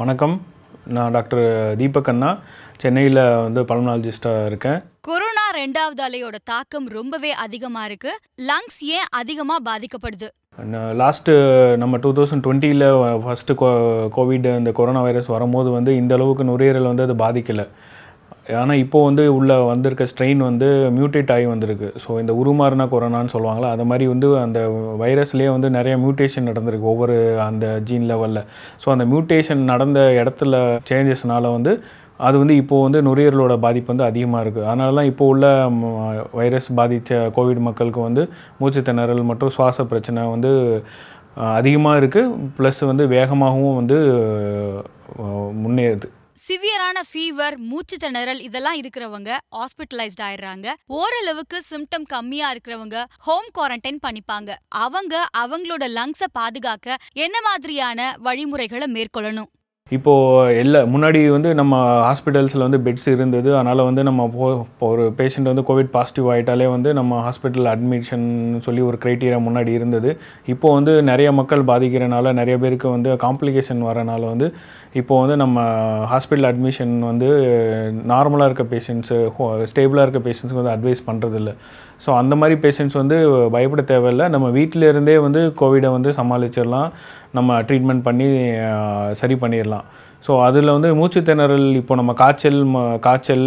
வணக்கம் நான் டாக்டர் தீபக் அண்ணா சென்னையில் வந்து பல்மனாலஜிஸ்டாக இருக்கேன் கொரோனா ரெண்டாவது அலையோட தாக்கம் ரொம்பவே அதிகமாக இருக்குது லங்ஸ் ஏன் அதிகமாக பாதிக்கப்படுது லாஸ்ட்டு நம்ம டூ தௌசண்ட் டுவெண்ட்டியில் ஃபஸ்ட்டு கோவிட் இந்த கொரோனா வைரஸ் வரும்போது வந்து இந்த அளவுக்கு நுரையீரல் வந்து அது பாதிக்கலை ஆனால் இப்போது வந்து உள்ளே வந்திருக்க ஸ்ட்ரெயின் வந்து மியூட்டேட் ஆகி வந்திருக்கு ஸோ இந்த உருமாறினா கொரோனான்னு சொல்லுவாங்களா அது மாதிரி வந்து அந்த வைரஸ்லேயே வந்து நிறைய மியூட்டேஷன் நடந்திருக்கு ஒவ்வொரு அந்த ஜீன் லெவலில் ஸோ அந்த மியூட்டேஷன் நடந்த இடத்துல சேஞ்சஸ்னால் வந்து அது வந்து இப்போது வந்து நுரையீரலோட பாதிப்பு வந்து அதிகமாக இருக்குது அதனால தான் இப்போ உள்ள வைரஸ் பாதித்த கோவிட் மக்களுக்கு வந்து மூச்சு திணறல் மற்றும் சுவாச பிரச்சனை வந்து அதிகமாக இருக்குது ப்ளஸ் வந்து வேகமாகவும் வந்து முன்னேறுது சிவியரான ஃபீவர் மூச்சு திணறல் இதெல்லாம் இருக்கிறவங்க ஹாஸ்பிட்டலைஸ்ட் ஆயிடுறாங்க ஓரளவுக்கு சிம்டம் கம்மியா இருக்கிறவங்க ஹோம் குவாரண்டைன் பண்ணிப்பாங்க அவங்க அவங்களோட லங்ஸை பாதுகாக்க என்ன மாதிரியான வழிமுறைகளை மேற்கொள்ளணும் இப்போது எல்லா முன்னாடி வந்து நம்ம ஹாஸ்பிட்டல்ஸில் வந்து பெட்ஸ் இருந்தது அதனால் வந்து நம்ம போ ஒரு பேஷண்ட் வந்து கோவிட் பாசிட்டிவ் ஆகிட்டாலே வந்து நம்ம ஹாஸ்பிட்டல் அட்மிஷன் சொல்லி ஒரு க்ரைட்டீரியா முன்னாடி இருந்தது இப்போது வந்து நிறைய மக்கள் பாதிக்கிறனால நிறைய பேருக்கு வந்து காம்ப்ளிகேஷன் வரனால வந்து இப்போது வந்து நம்ம ஹாஸ்பிட்டல் அட்மிஷன் வந்து நார்மலாக இருக்க பேஷண்ட்ஸு ஸ்டேபிளாக இருக்க பேஷண்ட்ஸுக்கு வந்து அட்வைஸ் பண்ணுறதில்ல ஸோ அந்த மாதிரி பேஷண்ட்ஸ் வந்து பயப்பட தேவையில்லை நம்ம வீட்டிலேருந்தே வந்து கோவிடை வந்து சமாளிச்சிடலாம் நம்ம ட்ரீட்மெண்ட் பண்ணி சரி பண்ணிடலாம் ஸோ அதில் வந்து மூச்சுத்திணறல் இப்போ நம்ம காய்ச்சல் ம காய்ச்சல்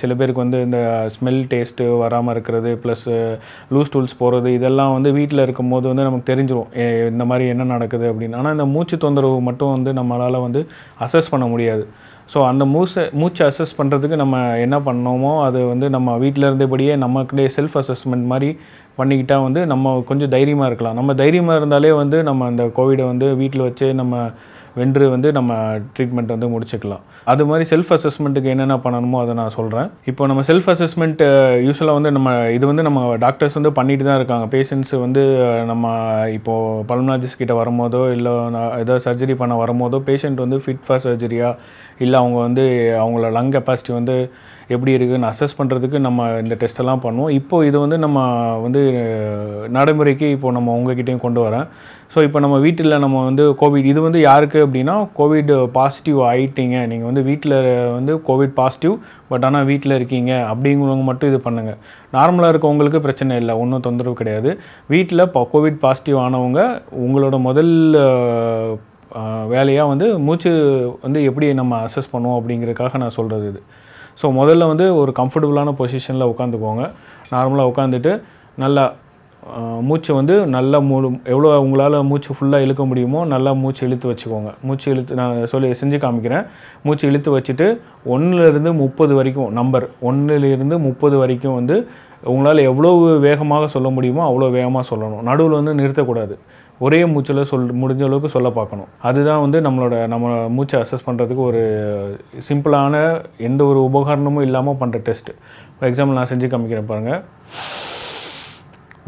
சில பேருக்கு வந்து இந்த ஸ்மெல் டேஸ்ட்டு வராமல் இருக்கிறது ப்ளஸ் லூஸ் டூல்ஸ் போகிறது இதெல்லாம் வந்து வீட்டில் இருக்கும் போது வந்து நமக்கு தெரிஞ்சிடும் இந்த மாதிரி என்ன நடக்குது அப்படின்னு ஆனால் இந்த மூச்சு தொந்தரவு மட்டும் வந்து நம்மளால் வந்து அசஸ் பண்ண முடியாது ஸோ அந்த மூச்சை மூச்சை அசஸ் பண்ணுறதுக்கு நம்ம என்ன பண்ணோமோ அது வந்து நம்ம வீட்டில் இருந்தபடியே நமக்குடைய செல்ஃப் அசஸ்மெண்ட் மாதிரி பண்ணிக்கிட்டால் வந்து நம்ம கொஞ்சம் தைரியமாக இருக்கலாம் நம்ம தைரியமாக இருந்தாலே வந்து நம்ம அந்த கோவிடை வந்து வீட்டில் வச்சு நம்ம வென்று வந்து நம்ம ட்ரீட்மெண்ட் வந்து முடிச்சுக்கலாம் அது மாதிரி செல்ஃப் அசஸ்மெண்ட்டுக்கு என்னென்ன பண்ணணுமோ அதை நான் சொல்கிறேன் இப்போ நம்ம செல்ஃப் அசஸ்மெண்ட் யூஸ்வலாக வந்து நம்ம இது வந்து நம்ம டாக்டர்ஸ் வந்து பண்ணிட்டு தான் இருக்காங்க பேஷண்ட்ஸ் வந்து நம்ம இப்போது பல்மனாஜிஸ் கிட்ட வரும்போதோ இல்லை ஏதோ சர்ஜரி பண்ண வரும்போதோ பேஷண்ட் வந்து ஃபிட் ஃபார் சர்ஜரியாக இல்லை அவங்க வந்து அவங்களோட லங் கெப்பாசிட்டி வந்து எப்படி இருக்குதுன்னு அசஸ் பண்ணுறதுக்கு நம்ம இந்த டெஸ்ட்டெல்லாம் பண்ணுவோம் இப்போது இது வந்து நம்ம வந்து நடைமுறைக்கு இப்போது நம்ம உங்ககிட்டையும் கொண்டு வரேன் ஸோ இப்போ நம்ம வீட்டில் நம்ம வந்து கோவிட் இது வந்து யாருக்கு அப்படின்னா கோவிட் பாசிட்டிவ் ஆகிட்டீங்க நீங்கள் வந்து வீட்டில் வந்து கோவிட் பாசிட்டிவ் பட் ஆனால் வீட்டில் இருக்கீங்க அப்படிங்கிறவங்க மட்டும் இது பண்ணுங்கள் நார்மலாக இருக்கவங்களுக்கு பிரச்சனை இல்லை ஒன்றும் தொந்தரவு கிடையாது வீட்டில் இப்போ கோவிட் பாசிட்டிவ் ஆனவங்க உங்களோட முதல் வேலையாக வந்து மூச்சு வந்து எப்படி நம்ம அசஸ் பண்ணுவோம் அப்படிங்கிறதுக்காக நான் சொல்கிறது இது ஸோ முதல்ல வந்து ஒரு கம்ஃபர்டபுளான பொசிஷனில் உட்காந்துக்கோங்க நார்மலாக உட்காந்துட்டு நல்லா மூச்சு வந்து நல்லா மூ எவ்வளோ உங்களால் மூச்சு ஃபுல்லாக இழுக்க முடியுமோ நல்லா மூச்சு இழுத்து வச்சுக்கோங்க மூச்சு இழுத்து நான் சொல்லி செஞ்சு காமிக்கிறேன் மூச்சு இழுத்து வச்சுட்டு ஒன்றுலேருந்து முப்பது வரைக்கும் நம்பர் ஒன்றுலேருந்து முப்பது வரைக்கும் வந்து உங்களால் எவ்வளோ வேகமாக சொல்ல முடியுமோ அவ்வளோ வேகமாக சொல்லணும் நடுவில் வந்து நிறுத்தக்கூடாது ஒரே மூச்சில் சொல் முடிஞ்ச அளவுக்கு சொல்ல பார்க்கணும் அதுதான் வந்து நம்மளோட நம்ம மூச்சை அசஸ் பண்ணுறதுக்கு ஒரு சிம்பிளான எந்த ஒரு உபகரணமும் இல்லாமல் பண்ணுற டெஸ்ட் ஃபார் எக்ஸாம்பிள் நான் செஞ்சு காமிக்கிறேன் பாருங்கள்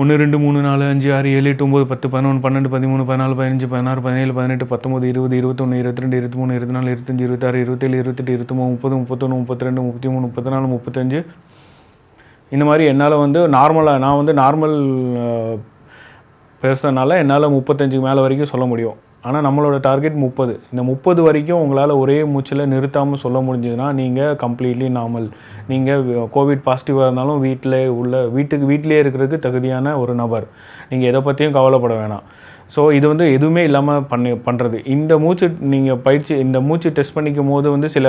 ஒன்று ரெண்டு மூணு நாலு அஞ்சு ஆறு ஏழு எட்டு ஒம்பது பத்து பதினொன்று பன்னெண்டு பதிமூணு பதினாலு பதினஞ்சு பதினாறு பதினேழு பதினெட்டு பத்தொம்பது இருபது இருபத்தொன்று இருபத்திரெண்டு இருபத்தி மூணு இருபத்தி நாலு இருபத்தஞ்சி இருபத்தாறு இருபத்தேழு இருபத்தெட்டு இருபத்தொம்பது முப்பது முப்பத்தொன்று முப்பத்தி ரெண்டு முப்பத்தி மூணு முப்பத்தி நாலு முப்பத்தஞ்சு இந்த மாதிரி என்னால் வந்து நார்மலாக நான் வந்து நார்மல் பெருசனால என்னால் முப்பத்தஞ்சுக்கு மேலே வரைக்கும் சொல்ல முடியும் ஆனால் நம்மளோட டார்கெட் முப்பது இந்த முப்பது வரைக்கும் உங்களால் ஒரே மூச்சில் நிறுத்தாமல் சொல்ல முடிஞ்சதுன்னா நீங்கள் கம்ப்ளீட்லி நார்மல் நீங்கள் கோவிட் பாசிட்டிவாக இருந்தாலும் வீட்டில் உள்ள வீட்டுக்கு வீட்டிலே இருக்கிறதுக்கு தகுதியான ஒரு நபர் நீங்கள் எதை பற்றியும் கவலைப்பட வேணாம் ஸோ இது வந்து எதுவுமே இல்லாமல் பண்ணு பண்ணுறது இந்த மூச்சு நீங்கள் பயிற்சி இந்த மூச்சு டெஸ்ட் பண்ணிக்கும் போது வந்து சில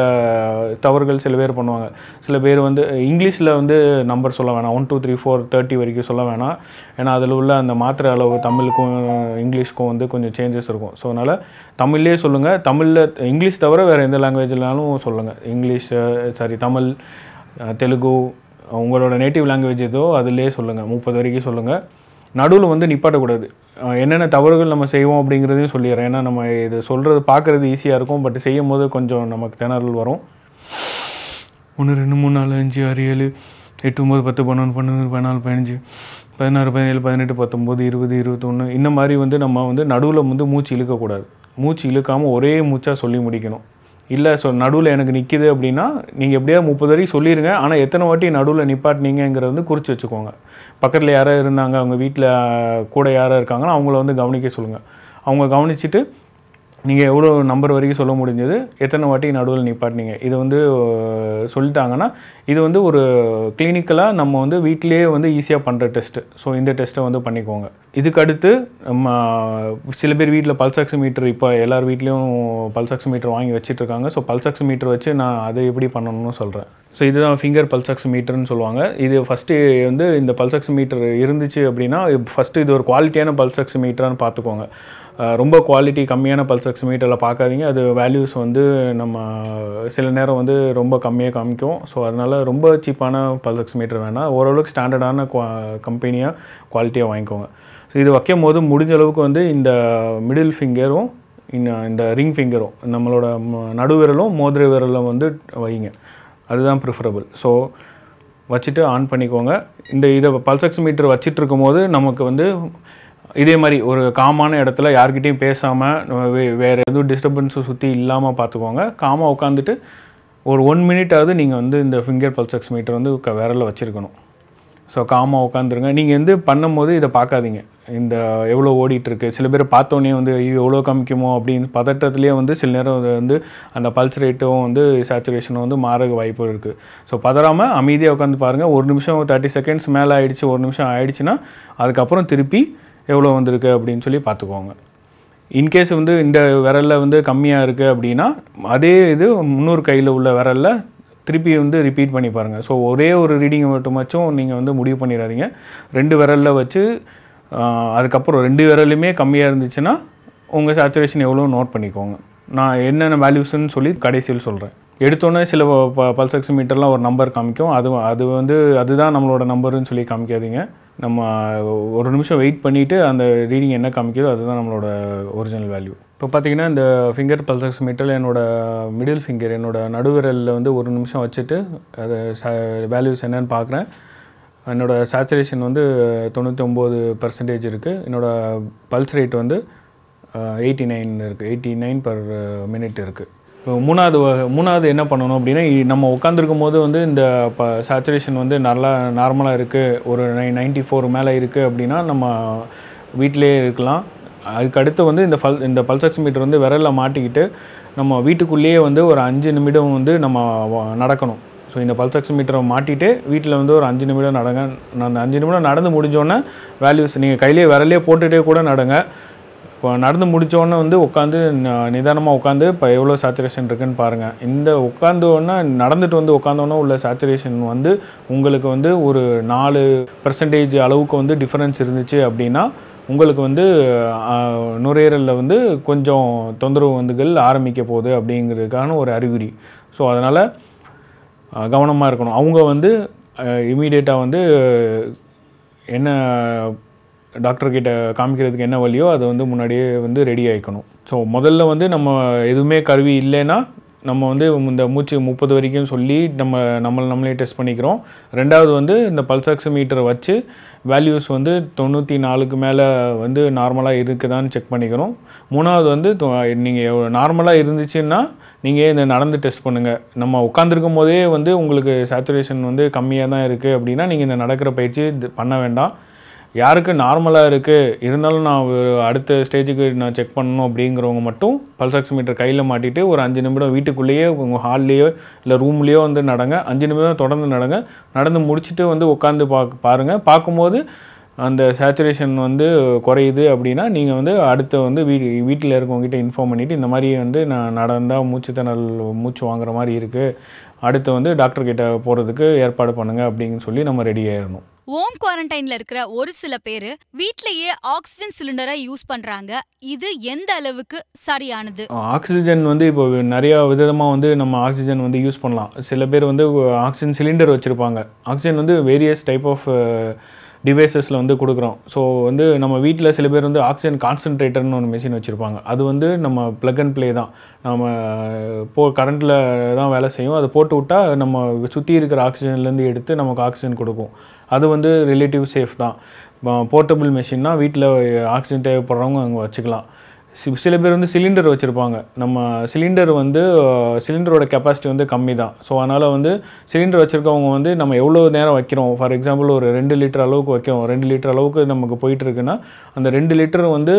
தவறுகள் சில பேர் பண்ணுவாங்க சில பேர் வந்து இங்கிலீஷில் வந்து நம்பர் சொல்ல வேணாம் one two three four thirty வரைக்கும் சொல்ல வேணாம் ஏன்னா அதில் உள்ள அந்த மாத்திரை அளவு தமிழுக்கும் இங்கிலீஷ்க்கும் வந்து கொஞ்சம் சேஞ்சஸ் இருக்கும் ஸோ அதனால் தமிழ்லேயே சொல்லுங்கள் தமிழில் இங்கிலீஷ் தவிர வேறு எந்த லாங்குவேஜ்னாலும் சொல்லுங்கள் இங்கிலீஷ் சாரி தமிழ் தெலுங்கு உங்களோட நேட்டிவ் லாங்குவேஜ் ஏதோ அதுலேயே சொல்லுங்கள் முப்பது வரைக்கும் சொல்லுங்கள் நடுவில் வந்து நிப்பாட்டக்கூடாது என்னென்ன தவறுகள் நம்ம செய்வோம் அப்படிங்கிறதையும் சொல்லிடுறேன் ஏன்னா நம்ம இது சொல்கிறது பார்க்குறது ஈஸியாக இருக்கும் பட் செய்யும் போது கொஞ்சம் நமக்கு திணறல் வரும் ஒன்று ரெண்டு மூணு நாலு அஞ்சு ஆறு ஏழு எட்டு ஒம்பது பத்து பன்னெண்டு பன்னெண்டு பதினாலு பதினஞ்சு பதினாறு பதினேழு பதினெட்டு பத்தொம்போது இருபது இருபத்தொன்று இந்த மாதிரி வந்து நம்ம வந்து நடுவில் வந்து மூச்சு இழுக்கக்கூடாது மூச்சு இழுக்காமல் ஒரே மூச்சாக சொல்லி முடிக்கணும் இல்லை ஸோ நடுவில் எனக்கு நிற்கிது அப்படின்னா நீங்கள் எப்படியாவது முப்பது வரைக்கும் சொல்லிடுங்க ஆனால் எத்தனை வாட்டி நடுவில் நிப்பாட்டினீங்கிறது வந்து குறித்து வச்சுக்கோங்க பக்கத்தில் யாரோ இருந்தாங்க அவங்க வீட்டில் கூட யாராக இருக்காங்கன்னா அவங்கள வந்து கவனிக்க சொல்லுங்கள் அவங்க கவனிச்சுட்டு நீங்கள் எவ்வளோ நம்பர் வரைக்கும் சொல்ல முடிஞ்சது எத்தனை வாட்டி நடுவில் நிப்பாட்டினீங்க இது வந்து சொல்லிட்டாங்கன்னா இது வந்து ஒரு கிளினிக்கலாக நம்ம வந்து வீட்டிலேயே வந்து ஈஸியாக பண்ணுற டெஸ்ட்டு ஸோ இந்த டெஸ்ட்டை வந்து பண்ணிக்கோங்க இதுக்கடுத்து நம்ம சில பேர் வீட்டில் பல்ஸ் மீட்டர் இப்போ எல்லார் வீட்லேயும் பல்ஸ் மீட்டர் வாங்கி வச்சுட்ருக்காங்க ஸோ பல்ஸ் மீட்டர் வச்சு நான் அதை எப்படி பண்ணணும்னு சொல்கிறேன் ஸோ இதுதான் ஃபிங்கர் பல்சக்ஸ் மீட்டர்னு சொல்லுவாங்க இது ஃபஸ்ட்டு வந்து இந்த பல்சக்ஸ் மீட்டர் இருந்துச்சு அப்படின்னா ஃபஸ்ட்டு இது ஒரு குவாலிட்டியான பல்சக்ஸ் மீட்டரானு பார்த்துக்கோங்க ரொம்ப குவாலிட்டி கம்மியான பல்சக்ஸ் மீட்டரில் பார்க்காதீங்க அது வேல்யூஸ் வந்து நம்ம சில நேரம் வந்து ரொம்ப கம்மியாக காமிக்கும் ஸோ அதனால் ரொம்ப சீப்பான பல்சக்ஸ் மீட்டர் வேணால் ஓரளவுக்கு ஸ்டாண்டர்டான குவா கம்பெனியாக குவாலிட்டியாக வாங்கிக்கோங்க ஸோ இது வைக்கும் போது முடிஞ்ச அளவுக்கு வந்து இந்த மிடில் ஃபிங்கரும் இந்த ரிங் ஃபிங்கரும் நம்மளோட நடுவிரலும் மோதிர விரலும் வந்து வைங்க அதுதான் ப்ரிஃபரபிள் ஸோ வச்சுட்டு ஆன் பண்ணிக்கோங்க இந்த இதை பல்சக்ஸ் மீட்டர் வச்சுட்டு போது நமக்கு வந்து இதே மாதிரி ஒரு காமான இடத்துல யார்கிட்டையும் பேசாமல் வேறு எதுவும் டிஸ்டர்பன்ஸும் சுற்றி இல்லாமல் பார்த்துக்கோங்க காமாக உட்காந்துட்டு ஒரு ஒன் மினிட்டாவது நீங்கள் வந்து இந்த ஃபிங்கர் பல்சக்ஸ் மீட்டர் வந்து க விரலில் வச்சுருக்கணும் ஸோ காமாக உட்காந்துருங்க நீங்கள் வந்து பண்ணும்போது இதை பார்க்காதீங்க இந்த எவ்வளோ ஓடிட்டுருக்கு சில பேர் பார்த்தோன்னே வந்து எவ்வளோ காமிக்குமோ அப்படின்னு பதட்டத்துலேயே வந்து சில நேரம் வந்து அந்த பல்ஸ் ரேட்டும் வந்து சேச்சுரேஷனும் வந்து மாற வாய்ப்பு இருக்குது ஸோ பதறாமல் அமைதியாக உட்காந்து பாருங்கள் ஒரு நிமிஷம் தேர்ட்டி செகண்ட்ஸ் மேலே ஆகிடுச்சு ஒரு நிமிஷம் ஆகிடுச்சுன்னா அதுக்கப்புறம் திருப்பி எவ்வளோ வந்திருக்கு அப்படின்னு சொல்லி பார்த்துக்கோங்க இன்கேஸ் வந்து இந்த விரலில் வந்து கம்மியாக இருக்குது அப்படின்னா அதே இது முன்னூறு கையில் உள்ள விரலில் திருப்பி வந்து ரிப்பீட் பண்ணி பாருங்கள் ஸோ ஒரே ஒரு ரீடிங் மட்டுமாச்சும் நீங்கள் வந்து முடிவு பண்ணிடாதீங்க ரெண்டு விரலில் வச்சு அதுக்கப்புறம் ரெண்டு விரலையுமே கம்மியாக இருந்துச்சுன்னா உங்கள் சேச்சுரேஷன் எவ்வளோ நோட் பண்ணிக்கோங்க நான் என்னென்ன வேல்யூஸ்ன்னு சொல்லி கடைசியில் சொல்கிறேன் எடுத்தோன்னே சில ப பல்சக்ஸ் மீட்டர்லாம் ஒரு நம்பர் காமிக்கும் அது அது வந்து அதுதான் நம்மளோட நம்பருன்னு சொல்லி காமிக்காதீங்க நம்ம ஒரு நிமிஷம் வெயிட் பண்ணிவிட்டு அந்த ரீடிங் என்ன காமிக்குதோ அதுதான் நம்மளோட ஒரிஜினல் வேல்யூ இப்போ பார்த்தீங்கன்னா இந்த ஃபிங்கர் பல்சக்ஸ் மீட்டரில் என்னோடய மிடில் ஃபிங்கர் என்னோடய நடுவிரலில் வந்து ஒரு நிமிஷம் வச்சுட்டு ச வேல்யூஸ் என்னென்னு பார்க்குறேன் என்னோடய சேச்சுரேஷன் வந்து தொண்ணூற்றி ஒம்பது பர்சன்டேஜ் இருக்குது என்னோடய பல்ஸ் ரேட் வந்து எயிட்டி நைன் இருக்குது எயிட்டி நைன் பர் மினிட் இருக்குது இப்போ மூணாவது மூணாவது என்ன பண்ணணும் அப்படின்னா நம்ம உட்காந்துருக்கும் போது வந்து இந்த ப சேச்சுரேஷன் வந்து நல்லா நார்மலாக இருக்குது ஒரு நை நைன்ட்டி ஃபோர் மேலே இருக்குது அப்படின்னா நம்ம வீட்டிலே இருக்கலாம் அதுக்கடுத்து வந்து இந்த பல் இந்த பல்சக்ஸ் மீட்டர் வந்து விரலில் மாட்டிக்கிட்டு நம்ம வீட்டுக்குள்ளேயே வந்து ஒரு அஞ்சு நிமிடம் வந்து நம்ம நடக்கணும் ஸோ இந்த பல்ஸ் ஆக்சிமீட்டரை மாட்டிட்டு வீட்டில் வந்து ஒரு அஞ்சு நிமிடம் நடங்க அந்த அஞ்சு நிமிடம் நடந்து முடிஞ்சோன்னே வேல்யூஸ் நீங்கள் கையிலே விரலையே போட்டுகிட்டே கூட நடங்க இப்போ நடந்து முடித்தோடனே வந்து உட்காந்து நிதானமாக உட்காந்து இப்போ எவ்வளோ சேச்சுரேஷன் இருக்குதுன்னு பாருங்கள் இந்த உட்காந்தோடனே நடந்துட்டு வந்து உட்காந்தோன்னே உள்ள சேச்சுரேஷன் வந்து உங்களுக்கு வந்து ஒரு நாலு பர்சன்டேஜ் அளவுக்கு வந்து டிஃப்ரென்ஸ் இருந்துச்சு அப்படின்னா உங்களுக்கு வந்து நுரையீரலில் வந்து கொஞ்சம் தொந்தரவு வந்துகள் ஆரம்பிக்க போகுது அப்படிங்கிறதுக்கான ஒரு அறிகுறி ஸோ அதனால் கவனமாக இருக்கணும் அவங்க வந்து இமீடியட்டாக வந்து என்ன டாக்டர்கிட்ட காமிக்கிறதுக்கு என்ன வழியோ அதை வந்து முன்னாடியே வந்து ரெடி ஆகிக்கணும் ஸோ முதல்ல வந்து நம்ம எதுவுமே கருவி இல்லைன்னா நம்ம வந்து இந்த மூச்சு முப்பது வரைக்கும் சொல்லி நம்ம நம்மளை நம்மளே டெஸ்ட் பண்ணிக்கிறோம் ரெண்டாவது வந்து இந்த பல்சாக்சி மீட்டரை வச்சு வேல்யூஸ் வந்து தொண்ணூற்றி நாலுக்கு மேலே வந்து நார்மலாக இருக்குதான்னு செக் பண்ணிக்கிறோம் மூணாவது வந்து நீங்கள் நார்மலாக இருந்துச்சுன்னா நீங்கள் இதை நடந்து டெஸ்ட் பண்ணுங்கள் நம்ம உட்காந்துருக்கும் போதே வந்து உங்களுக்கு சேச்சுரேஷன் வந்து கம்மியாக தான் இருக்குது அப்படின்னா நீங்கள் இந்த நடக்கிற பயிற்சி பண்ண வேண்டாம் யாருக்கு நார்மலாக இருக்குது இருந்தாலும் நான் அடுத்த ஸ்டேஜுக்கு நான் செக் பண்ணணும் அப்படிங்கிறவங்க மட்டும் பல்ஸ் மீட்டர் கையில் மாட்டிட்டு ஒரு அஞ்சு நிமிடம் வீட்டுக்குள்ளேயே உங்கள் ஹால்லேயோ இல்லை ரூம்லேயோ வந்து நடங்க அஞ்சு நிமிடம் தொடர்ந்து நடங்க நடந்து முடிச்சுட்டு வந்து உட்காந்து பா பாருங்கள் பார்க்கும்போது அந்த சேச்சுரேஷன் வந்து குறையுது அப்படின்னா நீங்கள் வந்து அடுத்த வந்து வீ வீட்டில் இருக்கவங்ககிட்ட இன்ஃபார்ம் பண்ணிவிட்டு இந்த மாதிரி வந்து நான் நடந்தால் மூச்சுத்திணறல் மூச்சு வாங்குற மாதிரி இருக்குது அடுத்து வந்து டாக்டர்கிட்ட போகிறதுக்கு ஏற்பாடு பண்ணுங்கள் அப்படின்னு சொல்லி நம்ம ரெடி ஆயிடணும் ஹோம் குவாரண்டைனில் இருக்கிற ஒரு சில பேர் வீட்டிலேயே ஆக்சிஜன் சிலிண்டரை யூஸ் பண்ணுறாங்க இது எந்த அளவுக்கு சரியானது ஆக்சிஜன் வந்து இப்போ நிறைய விதமாக வந்து நம்ம ஆக்சிஜன் வந்து யூஸ் பண்ணலாம் சில பேர் வந்து ஆக்சிஜன் சிலிண்டர் வச்சுருப்பாங்க ஆக்சிஜன் வந்து வேரியஸ் டைப் ஆஃப் டிவைசஸில் வந்து கொடுக்குறோம் ஸோ வந்து நம்ம வீட்டில் சில பேர் வந்து ஆக்சிஜன் கான்சன்ட்ரேட்டர்னு ஒரு மிஷின் வச்சுருப்பாங்க அது வந்து நம்ம ப்ளக் அண்ட் ப்ளே தான் நம்ம போ கரண்ட்டில் தான் வேலை செய்யும் அதை போட்டு விட்டால் நம்ம சுற்றி இருக்கிற ஆக்சிஜன்லேருந்து எடுத்து நமக்கு ஆக்சிஜன் கொடுக்கும் அது வந்து ரிலேட்டிவ் சேஃப் தான் போர்ட்டபிள் மிஷின்னா வீட்டில் ஆக்சிஜன் தேவைப்படுறவங்க அங்கே வச்சுக்கலாம் சில பேர் வந்து சிலிண்டர் வச்சுருப்பாங்க நம்ம சிலிண்டர் வந்து சிலிண்டரோட கெப்பாசிட்டி வந்து கம்மி தான் ஸோ அதனால் வந்து சிலிண்டர் வச்சுருக்கவங்க வந்து நம்ம எவ்வளோ நேரம் வைக்கிறோம் ஃபார் எக்ஸாம்பிள் ஒரு ரெண்டு லிட்டர் அளவுக்கு வைக்கிறோம் ரெண்டு லிட்டர் அளவுக்கு நமக்கு போயிட்டுருக்குன்னா அந்த ரெண்டு லிட்டர் வந்து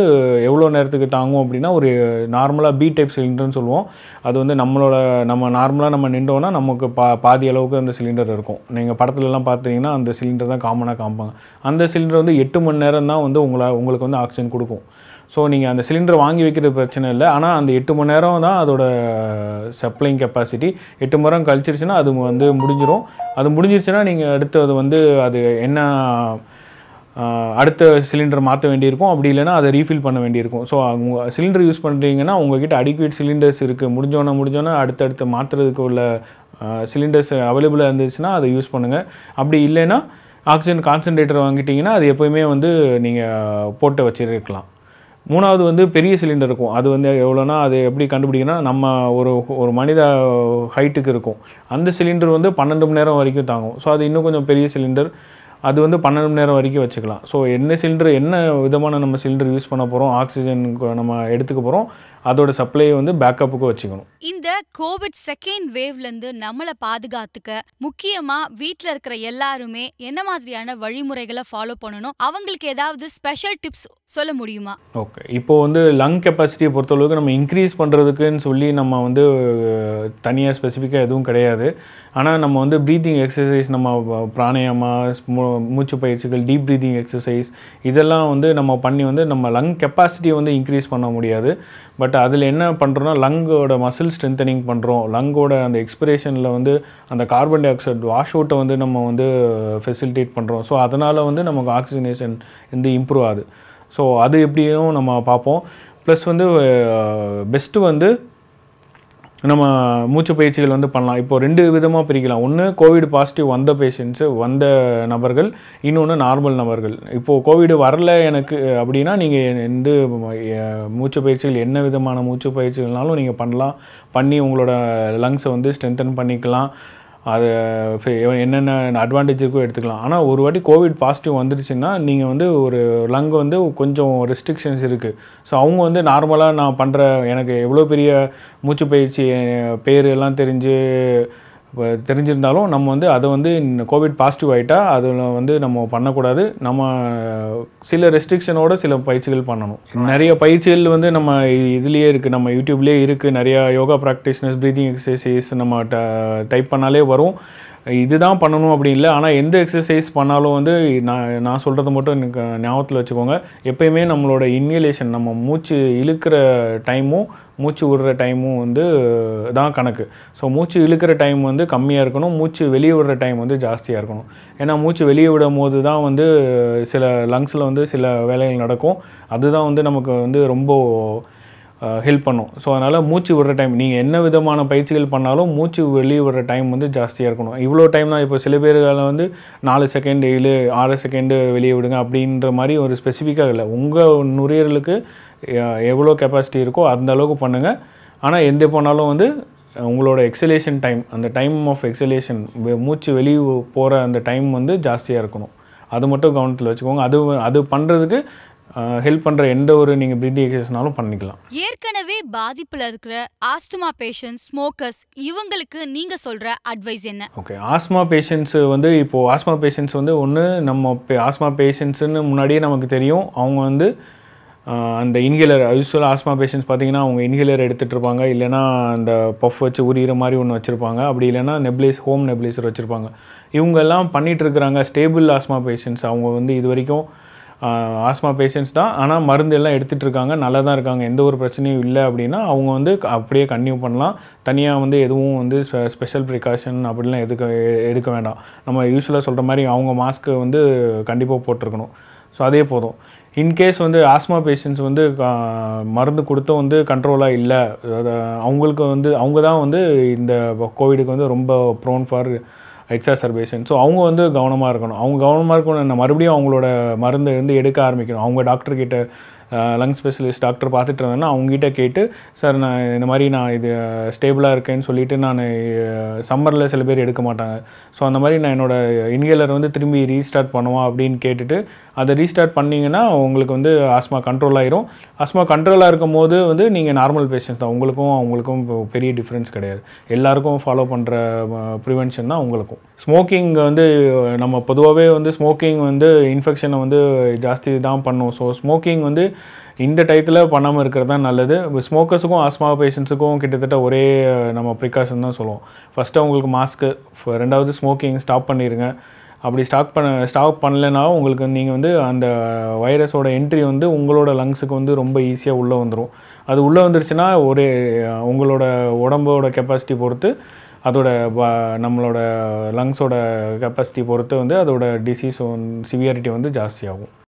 எவ்வளோ நேரத்துக்கு தாங்கும் அப்படின்னா ஒரு நார்மலாக பி டைப் சிலிண்டர்னு சொல்லுவோம் அது வந்து நம்மளோட நம்ம நார்மலாக நம்ம நின்றோன்னா நமக்கு பா பாதி அளவுக்கு அந்த சிலிண்டர் இருக்கும் நீங்கள் படத்துலலாம் பார்த்தீங்கன்னா அந்த சிலிண்டர் தான் காமனாக காமிப்பாங்க அந்த சிலிண்டர் வந்து எட்டு மணி நேரம் தான் வந்து உங்களை உங்களுக்கு வந்து ஆக்சிஜன் கொடுக்கும் ஸோ நீங்கள் அந்த சிலிண்டர் வாங்கி வைக்கிறது பிரச்சனை இல்லை ஆனால் அந்த எட்டு மணி நேரம் தான் அதோட சப்ளைங் கெப்பாசிட்டி எட்டு மணி நேரம் கழிச்சிருச்சுன்னா அது வந்து முடிஞ்சிடும் அது முடிஞ்சிருச்சுன்னா நீங்கள் அடுத்தது வந்து அது என்ன அடுத்த சிலிண்டர் மாற்ற வேண்டியிருக்கும் அப்படி இல்லைனா அதை ரீஃபில் பண்ண வேண்டியிருக்கும் ஸோ அவங்க சிலிண்டர் யூஸ் பண்ணுறீங்கன்னா உங்ககிட்ட அடிக்குவேட் சிலிண்டர்ஸ் இருக்குது முடிஞ்சோன்னா முடிஞ்சோன்னா அடுத்தடுத்து மாற்றுறதுக்கு உள்ள சிலிண்டர்ஸ் அவைலபிளாக இருந்துச்சுன்னா அதை யூஸ் பண்ணுங்கள் அப்படி இல்லைன்னா ஆக்சிஜன் கான்சன்ட்ரேட்டர் வாங்கிட்டிங்கன்னா அது எப்போயுமே வந்து நீங்கள் போட்டு வச்சுருக்கலாம் மூணாவது வந்து பெரிய சிலிண்டர் இருக்கும் அது வந்து எவ்வளோனா அது எப்படி கண்டுபிடிக்கணும் நம்ம ஒரு ஒரு மனித ஹைட்டுக்கு இருக்கும் அந்த சிலிண்டர் வந்து பன்னெண்டு மணி நேரம் வரைக்கும் தாங்கும் ஸோ அது இன்னும் கொஞ்சம் பெரிய சிலிண்டர் அது வந்து பன்னெண்டு மணி நேரம் வரைக்கும் வச்சுக்கலாம் ஸோ என்ன சிலிண்டர் என்ன விதமான நம்ம சிலிண்டர் யூஸ் பண்ண போகிறோம் ஆக்சிஜன் நம்ம எடுத்துக்க போகிறோம் அதோட சப்ளை வந்து பேக்கப்புக்கு வச்சுக்கணும் இந்த கோவிட் செகண்ட் வேவ்லேருந்து நம்மளை பாதுகாத்துக்க முக்கியமாக வீட்டில் இருக்கிற எல்லாருமே என்ன மாதிரியான வழிமுறைகளை ஃபாலோ பண்ணணும் அவங்களுக்கு ஏதாவது ஸ்பெஷல் டிப்ஸ் சொல்ல முடியுமா ஓகே இப்போ வந்து லங் கெப்பாசிட்டியை பொறுத்தளவுக்கு நம்ம இன்க்ரீஸ் பண்ணுறதுக்குன்னு சொல்லி நம்ம வந்து தனியாக ஸ்பெசிஃபிக்காக எதுவும் கிடையாது ஆனால் நம்ம வந்து ப்ரீத்திங் எக்ஸசைஸ் நம்ம பிராணயமா மூச்சு பயிற்சிகள் டீப் ப்ரீத்திங் எக்ஸசைஸ் இதெல்லாம் வந்து நம்ம பண்ணி வந்து நம்ம லங் கெப்பாசிட்டியை வந்து இன்க்ரீஸ் பண்ண முடியாது பட் அதில் என்ன பண்ணுறோன்னா லங்கோட மசில் ஸ்ட்ரென்தனிங் பண்ணுறோம் லங்கோட அந்த எக்ஸ்பிரேஷனில் வந்து அந்த கார்பன் டை ஆக்சைடு வாஷ் அவுட்டை வந்து நம்ம வந்து ஃபெசிலிட்டேட் பண்ணுறோம் ஸோ அதனால் வந்து நமக்கு ஆக்சிஜனேஷன் வந்து இம்ப்ரூவ் ஆகுது ஸோ அது எப்படியும் நம்ம பார்ப்போம் ப்ளஸ் வந்து பெஸ்ட்டு வந்து நம்ம மூச்சு பயிற்சிகள் வந்து பண்ணலாம் இப்போது ரெண்டு விதமாக பிரிக்கலாம் ஒன்று கோவிட் பாசிட்டிவ் வந்த பேஷண்ட்ஸு வந்த நபர்கள் இன்னொன்று நார்மல் நபர்கள் இப்போது கோவிடு வரல எனக்கு அப்படின்னா நீங்கள் எந்த மூச்சு பயிற்சிகள் என்ன விதமான மூச்சு பயிற்சிகள்னாலும் நீங்கள் பண்ணலாம் பண்ணி உங்களோட லங்ஸை வந்து ஸ்ட்ரென்தன் பண்ணிக்கலாம் அது என்னென்ன அட்வான்டேஜ் இருக்கோ எடுத்துக்கலாம் ஆனால் ஒரு வாட்டி கோவிட் பாசிட்டிவ் வந்துருச்சுன்னா நீங்கள் வந்து ஒரு லங் வந்து கொஞ்சம் ரெஸ்ட்ரிக்ஷன்ஸ் இருக்குது ஸோ அவங்க வந்து நார்மலாக நான் பண்ணுற எனக்கு எவ்வளோ பெரிய மூச்சு பயிற்சி பேர் எல்லாம் தெரிஞ்சு இப்போ தெரிஞ்சிருந்தாலும் நம்ம வந்து அதை வந்து கோவிட் பாசிட்டிவ் ஆகிட்டால் அதில் வந்து நம்ம பண்ணக்கூடாது நம்ம சில ரெஸ்ட்ரிக்ஷனோட சில பயிற்சிகள் பண்ணணும் நிறைய பயிற்சிகள் வந்து நம்ம இதுலேயே இருக்குது நம்ம யூடியூப்லேயே இருக்குது நிறையா யோகா ப்ராக்டிஷனர்ஸ் ப்ரீதிங் எக்ஸசைஸ் நம்ம டைப் பண்ணாலே வரும் இதுதான் பண்ணணும் அப்படி இல்லை ஆனால் எந்த எக்ஸசைஸ் பண்ணாலும் வந்து நான் நான் சொல்கிறது மட்டும் எனக்கு ஞாபகத்தில் வச்சுக்கோங்க எப்போயுமே நம்மளோட இன்ஹிலேஷன் நம்ம மூச்சு இழுக்கிற டைமும் மூச்சு விடுற டைமும் வந்து தான் கணக்கு ஸோ மூச்சு இழுக்கிற டைம் வந்து கம்மியாக இருக்கணும் மூச்சு வெளியே விடுற டைம் வந்து ஜாஸ்தியாக இருக்கணும் ஏன்னா மூச்சு வெளியே விடும் போது தான் வந்து சில லங்ஸில் வந்து சில வேலைகள் நடக்கும் அதுதான் வந்து நமக்கு வந்து ரொம்ப ஹெல்ப் பண்ணும் ஸோ அதனால் மூச்சு விடுற டைம் நீங்கள் என்ன விதமான பயிற்சிகள் பண்ணாலும் மூச்சு வெளியே விடுற டைம் வந்து ஜாஸ்தியாக இருக்கணும் இவ்வளோ டைம் தான் இப்போ சில பேர்களால் வந்து நாலு செகண்ட் ஏழு ஆறு செகண்டு வெளியே விடுங்க அப்படின்ற மாதிரி ஒரு ஸ்பெசிஃபிக்காக இல்லை உங்கள் நுரையீரலுக்கு எவ்வளோ கெப்பாசிட்டி இருக்கோ அந்த அளவுக்கு பண்ணுங்கள் ஆனால் எந்த போனாலும் வந்து உங்களோட எக்ஸலேஷன் டைம் அந்த டைம் ஆஃப் எக்ஸலேஷன் மூச்சு வெளியே போகிற அந்த டைம் வந்து ஜாஸ்தியாக இருக்கணும் அது மட்டும் கவனத்தில் வச்சுக்கோங்க அது அது பண்ணுறதுக்கு ஹெல்ப் பண்ணுற எந்த ஒரு நீங்கள் பிரீத்திங் எக்ஸசைஸ்னாலும் பண்ணிக்கலாம் ஏற்கனவே பாதிப்பில் இருக்கிற ஆஸ்துமா பேஷண்ட்ஸ் ஸ்மோக்கர்ஸ் இவங்களுக்கு நீங்கள் சொல்கிற அட்வைஸ் என்ன ஓகே ஆஸ்துமா பேஷண்ட்ஸ் வந்து இப்போது ஆஸ்மா பேஷண்ட்ஸ் வந்து ஒன்று நம்ம ஆஸ்மா பேஷண்ட்ஸுன்னு முன்னாடியே நமக்கு தெரியும் அவங்க வந்து அந்த இன்ஹிலர் யூஸ்வலாக ஆஸ்மா பேஷண்ட்ஸ் பார்த்தீங்கன்னா அவங்க இன்ஹிலர் எடுத்துகிட்டு இருப்பாங்க இல்லைனா அந்த பஃப் வச்சு உரியிற மாதிரி ஒன்று வச்சுருப்பாங்க அப்படி இல்லைனா நெப்ளேஸ் ஹோம் நெப்லேசர் வச்சுருப்பாங்க இவங்கெல்லாம் பண்ணிகிட்டு இருக்கிறாங்க ஸ்டேபிள் ஆஸ்மா பேஷண்ட்ஸ் அவங்க வந்து இது வரைக்கும் ஆஸ்மா பேஷண்ட்ஸ் தான் ஆனால் மருந்து எல்லாம் எடுத்துகிட்டு இருக்காங்க நல்லா தான் இருக்காங்க எந்த ஒரு பிரச்சனையும் இல்லை அப்படின்னா அவங்க வந்து அப்படியே கன்டினியூ பண்ணலாம் தனியாக வந்து எதுவும் வந்து ஸ்பெஷல் ப்ரிகாஷன் அப்படிலாம் எதுக்க எடுக்க வேண்டாம் நம்ம யூஸ்வலாக சொல்கிற மாதிரி அவங்க மாஸ்க்கு வந்து கண்டிப்பாக போட்டிருக்கணும் ஸோ அதே போதும் இன்கேஸ் வந்து ஆஸ்மா பேஷண்ட்ஸ் வந்து மருந்து கொடுத்தோம் வந்து கண்ட்ரோலாக இல்லை அவங்களுக்கு வந்து அவங்க தான் வந்து இந்த கோவிடுக்கு வந்து ரொம்ப ப்ரோன் ஃபார் எக்ஸாசர்பேஷன் ஸோ அவங்க வந்து கவனமாக இருக்கணும் அவங்க கவனமாக இருக்கணும் மறுபடியும் அவங்களோட மருந்து இருந்து எடுக்க ஆரம்பிக்கணும் அவங்க டாக்டர்கிட்ட லங் ஸ்பெஷலிஸ்ட் டாக்டர் பார்த்துட்டு இருந்தேன்னா அவங்ககிட்ட கேட்டு சார் நான் இந்த மாதிரி நான் இது ஸ்டேபிளாக இருக்கேன்னு சொல்லிவிட்டு நான் சம்மரில் சில பேர் எடுக்க மாட்டாங்க ஸோ அந்த மாதிரி நான் என்னோடய இன்ஹேலர் வந்து திரும்பி ரீஸ்டார்ட் பண்ணுவோம் அப்படின்னு கேட்டுட்டு அதை ரீஸ்டார்ட் பண்ணிங்கன்னா உங்களுக்கு வந்து ஆஸ்மா கண்ட்ரோல் ஆயிரும் ஆஸ்மா கண்ட்ரோலாக இருக்கும் போது வந்து நீங்கள் நார்மல் பேஷண்ட்ஸ் தான் உங்களுக்கும் அவங்களுக்கும் பெரிய டிஃப்ரென்ஸ் கிடையாது எல்லாருக்கும் ஃபாலோ பண்ணுற ப்ரிவென்ஷன் தான் உங்களுக்கும் ஸ்மோக்கிங் வந்து நம்ம பொதுவாகவே வந்து ஸ்மோக்கிங் வந்து இன்ஃபெக்ஷனை வந்து ஜாஸ்தி தான் பண்ணும் ஸோ ஸ்மோக்கிங் வந்து இந்த டயத்தில் பண்ணாமல் இருக்கிறது தான் நல்லது இப்போ ஸ்மோக்கர்ஸுக்கும் ஆஸ்மா பேஷண்ட்ஸுக்கும் கிட்டத்தட்ட ஒரே நம்ம ப்ரிகாஷன் தான் சொல்லுவோம் ஃபஸ்ட்டு அவங்களுக்கு மாஸ்க்கு ரெண்டாவது ஸ்மோக்கிங் ஸ்டாப் பண்ணிடுங்க அப்படி ஸ்டாக் பண்ண ஸ்டாப் பண்ணலைன்னா உங்களுக்கு நீங்கள் வந்து அந்த வைரஸோட என்ட்ரி வந்து உங்களோட லங்ஸுக்கு வந்து ரொம்ப ஈஸியாக உள்ளே வந்துடும் அது உள்ளே வந்துருச்சுன்னா ஒரே உங்களோட உடம்போட கெப்பாசிட்டி பொறுத்து அதோட நம்மளோட லங்ஸோட கெப்பாசிட்டி பொறுத்து வந்து அதோட டிசீஸ் சிவியாரிட்டி வந்து ஜாஸ்தியாகும்